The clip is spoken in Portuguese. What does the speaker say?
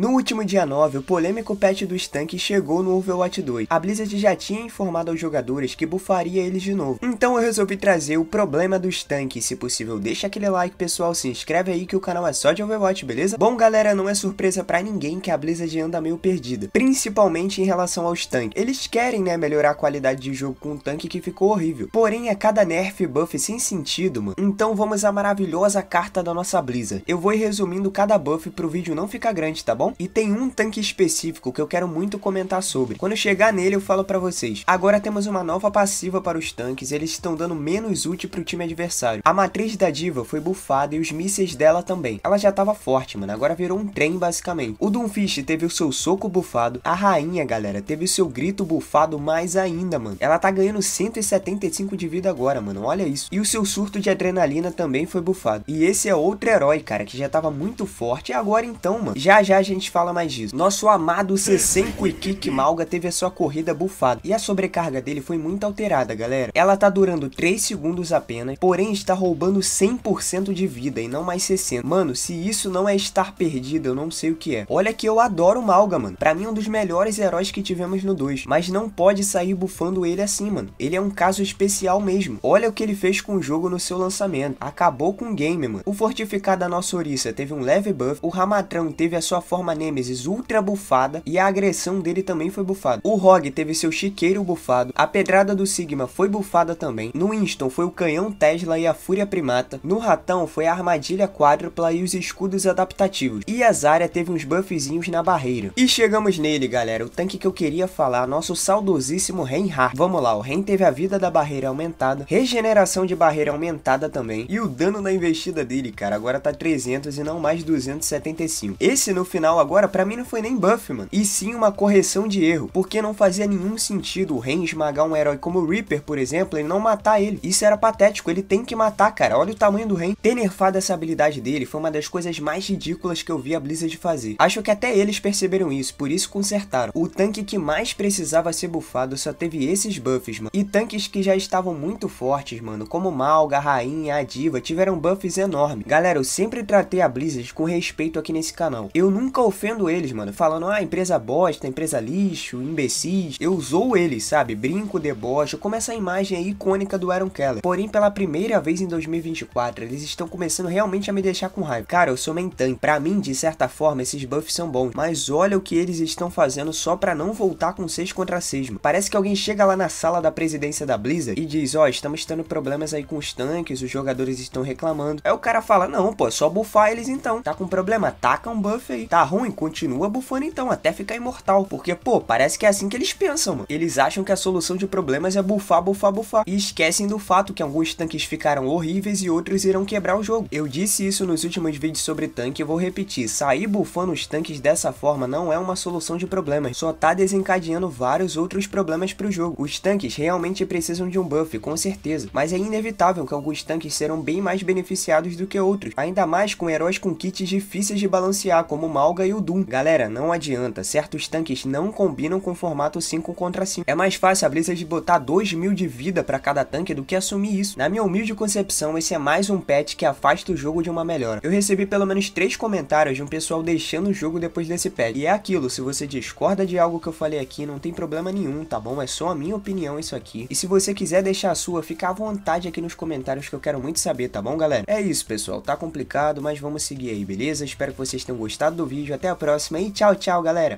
No último dia 9, o polêmico patch do tanques chegou no Overwatch 2. A Blizzard já tinha informado aos jogadores que bufaria eles de novo. Então eu resolvi trazer o problema dos tanques. Se possível, deixa aquele like, pessoal, se inscreve aí que o canal é só de Overwatch, beleza? Bom, galera, não é surpresa pra ninguém que a Blizzard anda meio perdida. Principalmente em relação aos tanques. Eles querem, né, melhorar a qualidade de jogo com um tanque que ficou horrível. Porém, é cada nerf e buff sem sentido, mano. Então vamos à maravilhosa carta da nossa Blizzard. Eu vou ir resumindo cada buff pro vídeo não ficar grande, tá bom? bom? E tem um tanque específico que eu quero muito comentar sobre. Quando eu chegar nele, eu falo pra vocês. Agora temos uma nova passiva para os tanques, eles estão dando menos ult pro time adversário. A matriz da diva foi bufada e os mísseis dela também. Ela já tava forte, mano, agora virou um trem, basicamente. O Doomfist teve o seu soco bufado, a rainha, galera, teve o seu grito bufado mais ainda, mano. Ela tá ganhando 175 de vida agora, mano, olha isso. E o seu surto de adrenalina também foi bufado. E esse é outro herói, cara, que já tava muito forte. E agora então, mano, já já a gente gente fala mais disso. Nosso amado Sesenko kick Malga teve a sua corrida bufada e a sobrecarga dele foi muito alterada, galera. Ela tá durando 3 segundos apenas, porém está roubando 100% de vida e não mais 60. Mano, se isso não é estar perdido, eu não sei o que é. Olha que eu adoro o Malga, mano. Pra mim é um dos melhores heróis que tivemos no 2, mas não pode sair bufando ele assim, mano. Ele é um caso especial mesmo. Olha o que ele fez com o jogo no seu lançamento. Acabou com o game, mano. O fortificado da nossa oriça teve um leve buff, o ramatrão teve a sua forma uma Nemesis ultra bufada e a agressão dele também foi bufada. O Rog teve seu chiqueiro bufado, a pedrada do Sigma foi bufada também, no Winston foi o canhão Tesla e a fúria primata, no Ratão foi a armadilha quádrupla e os escudos adaptativos, e a Zarya teve uns buffzinhos na barreira. E chegamos nele galera, o tanque que eu queria falar, nosso saudosíssimo Reinhardt. Vamos lá, o Rein teve a vida da barreira aumentada, regeneração de barreira aumentada também, e o dano da investida dele cara, agora tá 300 e não mais 275. Esse no final final agora, para mim não foi nem buff, mano. E sim uma correção de erro, porque não fazia nenhum sentido o Ren esmagar um herói como o Reaper, por exemplo, e não matar ele. Isso era patético, ele tem que matar, cara. Olha o tamanho do Ren. Ter nerfado essa habilidade dele foi uma das coisas mais ridículas que eu vi a Blizzard fazer. Acho que até eles perceberam isso, por isso consertaram. O tanque que mais precisava ser bufado só teve esses buffs, mano. E tanques que já estavam muito fortes, mano, como Malga, Rainha, a Diva, tiveram buffs enormes. Galera, eu sempre tratei a Blizzard com respeito aqui nesse canal. Eu nunca nunca ofendo eles, mano. Falando, ah, empresa bosta, empresa lixo, imbecis. Eu usou eles, sabe? Brinco, deboche. Como essa imagem aí, é icônica do Aaron Keller. Porém, pela primeira vez em 2024, eles estão começando realmente a me deixar com raiva. Cara, eu sou mentan. Pra mim, de certa forma, esses buffs são bons. Mas olha o que eles estão fazendo só pra não voltar com 6 contra 6, mano. Parece que alguém chega lá na sala da presidência da Blizzard e diz, ó, oh, estamos tendo problemas aí com os tanques, os jogadores estão reclamando. Aí o cara fala, não, pô, é só bufar eles então. Tá com problema, taca um buff aí. Tá ruim, continua bufando então, até ficar imortal. Porque, pô, parece que é assim que eles pensam, mano. Eles acham que a solução de problemas é bufar, bufar, bufar. E esquecem do fato que alguns tanques ficaram horríveis e outros irão quebrar o jogo. Eu disse isso nos últimos vídeos sobre tanque e vou repetir. Sair bufando os tanques dessa forma não é uma solução de problemas. Só tá desencadeando vários outros problemas pro jogo. Os tanques realmente precisam de um buff, com certeza. Mas é inevitável que alguns tanques serão bem mais beneficiados do que outros. Ainda mais com heróis com kits difíceis de balancear, como Malga e o Doom. Galera, não adianta, certos tanques não combinam com o formato 5 contra 5. É mais fácil a Blizzard botar 2 mil de vida pra cada tanque do que assumir isso. Na minha humilde concepção, esse é mais um patch que afasta o jogo de uma melhora. Eu recebi pelo menos 3 comentários de um pessoal deixando o jogo depois desse patch. E é aquilo, se você discorda de algo que eu falei aqui, não tem problema nenhum, tá bom? É só a minha opinião isso aqui. E se você quiser deixar a sua, fica à vontade aqui nos comentários que eu quero muito saber, tá bom, galera? É isso, pessoal. Tá complicado, mas vamos seguir aí, beleza? Espero que vocês tenham gostado do vídeo vídeo. Até a próxima e tchau, tchau, galera!